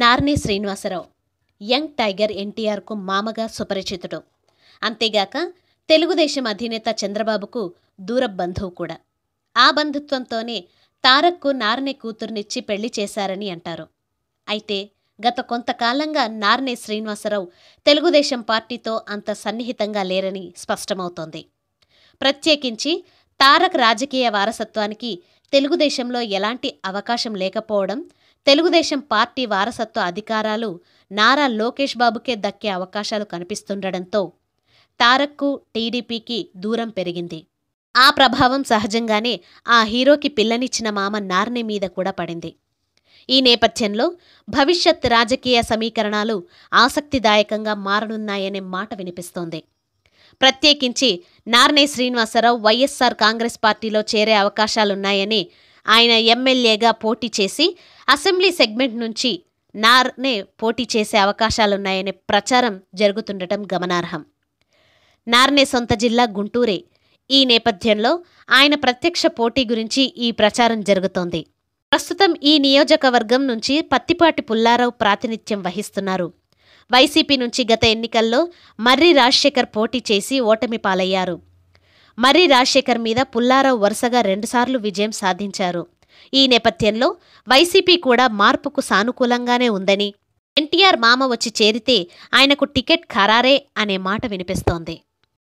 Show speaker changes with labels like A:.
A: నార్ని Srinivasarao young tiger ఎన్టీఆర్కు మామగా సుపరిచితుడు అంతేగాక తెలుగుదేశం అధినేత చంద్రబాబుకు దూర బంధువు కూడా ఆ బంధుత్వంతోనే తారక్కు నార్నే కూతుర్నిచ్చి పెళ్లి చేశారని అంటారు అయితే గత కొంతకాలంగా నార్నే శ్రీనివాసరావు తెలుగుదేశం పార్టీతో అంత సన్నిహితంగా లేరని స్పష్టమవుతోంది ప్రత్యేకించి తారక్ రాజకీయ వారసత్వానికి తెలుగుదేశంలో ఎలాంటి అవకాశం లేకపోవడం తెలుగుదేశం పార్టీ వారసత్వ అధికారాలు నారా లోకేష్ బాబుకే దక్కే అవకాశాలు కనిపిస్తుండటంతో తారక్కు టీడీపీకి దూరం పెరిగింది ఆ ప్రభావం సహజంగానే ఆ హీరోకి పిల్లనిచ్చిన మామ నార్ని మీద కూడా పడింది ఈ నేపథ్యంలో భవిష్యత్ రాజకీయ సమీకరణాలు ఆసక్తిదాయకంగా మారనున్నాయనే మాట వినిపిస్తోంది ప్రత్యేకించి నార్నే శ్రీనివాసరావు వైఎస్సార్ కాంగ్రెస్ పార్టీలో చేరే అవకాశాలున్నాయని ఆయన ఎమ్మెల్యేగా పోటీ చేసి అసెంబ్లీ సెగ్మెంట్ నుంచి నార్నే పోటీ చేసే అవకాశాలున్నాయనే ప్రచారం జరుగుతుండటం గమనార్హం నార్నే సొంత జిల్లా గుంటూరే ఈ నేపథ్యంలో ఆయన ప్రత్యక్ష పోటీ గురించి ఈ ప్రచారం జరుగుతోంది ప్రస్తుతం ఈ నియోజకవర్గం నుంచి పత్తిపాటి పుల్లారావు ప్రాతినిధ్యం వహిస్తున్నారు వైసీపీ నుంచి గత ఎన్నికల్లో మర్రి రాజశేఖర్ పోటీ చేసి ఓటమి పాలయ్యారు మర్రి రాజశేఖర్ మీద పుల్లారావు వరుసగా రెండుసార్లు విజయం సాధించారు ఈ నేపథ్యంలో వైసీపీ కూడా మార్పుకు సానుకూలంగానే ఉందని ఎన్టీఆర్ మామ వచ్చి చేరితే ఆయనకు టికెట్ ఖరారే అనే మాట వినిపిస్తోంది